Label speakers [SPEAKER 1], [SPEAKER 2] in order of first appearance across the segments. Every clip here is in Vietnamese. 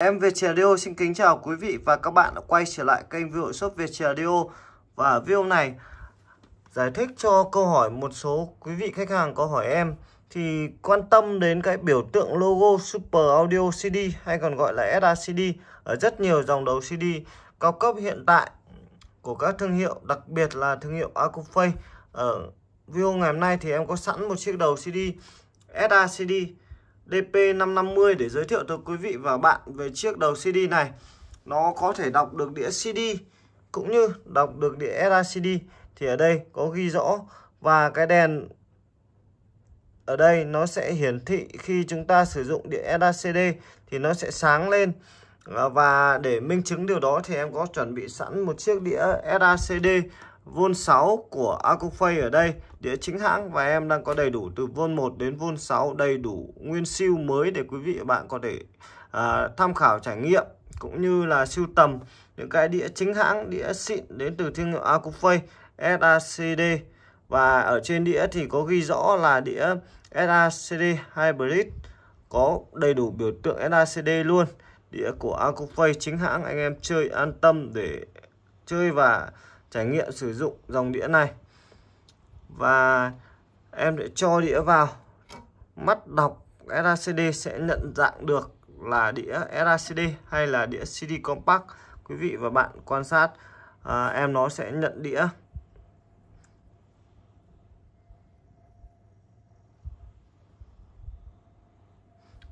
[SPEAKER 1] Em Việt Viettradio xin kính chào quý vị và các bạn đã quay trở lại kênh View Shop Viettradio và video này giải thích cho câu hỏi một số quý vị khách hàng có hỏi em thì quan tâm đến cái biểu tượng logo Super Audio CD hay còn gọi là SACD ở rất nhiều dòng đầu CD cao cấp hiện tại của các thương hiệu đặc biệt là thương hiệu Acufay ở ờ, video ngày hôm nay thì em có sẵn một chiếc đầu CD SACD DP550 để giới thiệu tới quý vị và bạn về chiếc đầu CD này. Nó có thể đọc được đĩa CD cũng như đọc được đĩa SACD thì ở đây có ghi rõ và cái đèn ở đây nó sẽ hiển thị khi chúng ta sử dụng đĩa SACD thì nó sẽ sáng lên và để minh chứng điều đó thì em có chuẩn bị sẵn một chiếc đĩa SACD Vôn 6 của Acofay ở đây, đĩa chính hãng và em đang có đầy đủ từ vôn 1 đến vôn 6 đầy đủ nguyên siêu mới để quý vị và bạn có thể à, tham khảo trải nghiệm cũng như là siêu tầm những cái đĩa chính hãng, đĩa xịn đến từ thương hiệu Acofay SACD và ở trên đĩa thì có ghi rõ là đĩa SACD Hybrid có đầy đủ biểu tượng SACD luôn đĩa của Acofay chính hãng anh em chơi an tâm để chơi và trải nghiệm sử dụng dòng đĩa này và em sẽ cho đĩa vào mắt đọc LCD sẽ nhận dạng được là đĩa LCD hay là đĩa CD compact quý vị và bạn quan sát à, em nó sẽ nhận đĩa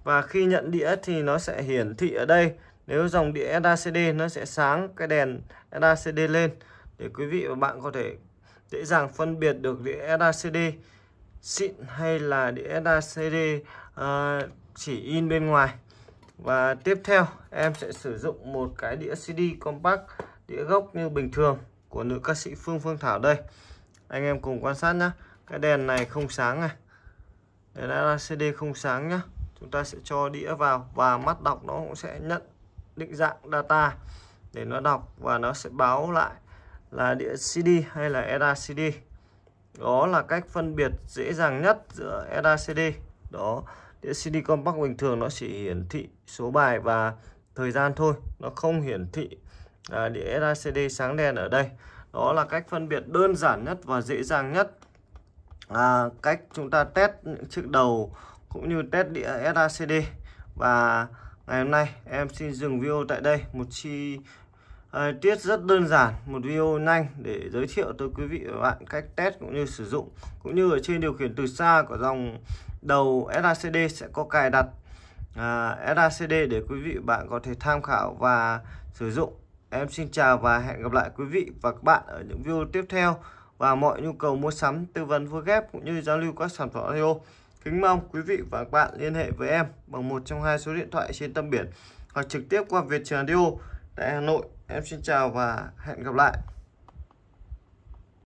[SPEAKER 1] và khi nhận đĩa thì nó sẽ hiển thị ở đây nếu dòng đĩa LCD nó sẽ sáng cái đèn LCD lên để quý vị và bạn có thể dễ dàng phân biệt được đĩa SACD xịn hay là đĩa SACD uh, ờ, chỉ in bên ngoài và tiếp theo em sẽ sử dụng một cái đĩa CD compact đĩa gốc như bình thường của nữ ca sĩ Phương Phương Thảo đây anh em cùng quan sát nhé cái đèn này không sáng này đèn LCD không sáng nhá chúng ta sẽ cho đĩa vào và mắt đọc nó cũng sẽ nhận định dạng data để nó đọc và nó sẽ báo lại là đĩa CD hay là ERA CD đó là cách phân biệt dễ dàng nhất giữa ERA CD đó đĩa CD compact bình thường nó chỉ hiển thị số bài và thời gian thôi nó không hiển thị à, đĩa ERA CD sáng đèn ở đây đó là cách phân biệt đơn giản nhất và dễ dàng nhất à, cách chúng ta test những chiếc đầu cũng như test đĩa SACD e và ngày hôm nay em xin dừng video tại đây một chi À, tiết rất đơn giản, một video nhanh để giới thiệu tới quý vị và bạn cách test cũng như sử dụng cũng như ở trên điều khiển từ xa của dòng đầu SACD sẽ có cài đặt à, SACD để quý vị bạn có thể tham khảo và sử dụng. Em xin chào và hẹn gặp lại quý vị và các bạn ở những video tiếp theo và mọi nhu cầu mua sắm, tư vấn phối ghép cũng như giao lưu các sản phẩm audio. Kính mong quý vị và các bạn liên hệ với em bằng một trong hai số điện thoại trên tâm biển hoặc trực tiếp qua Việt Trường Audio tại Hà Nội. Em xin chào và hẹn gặp lại.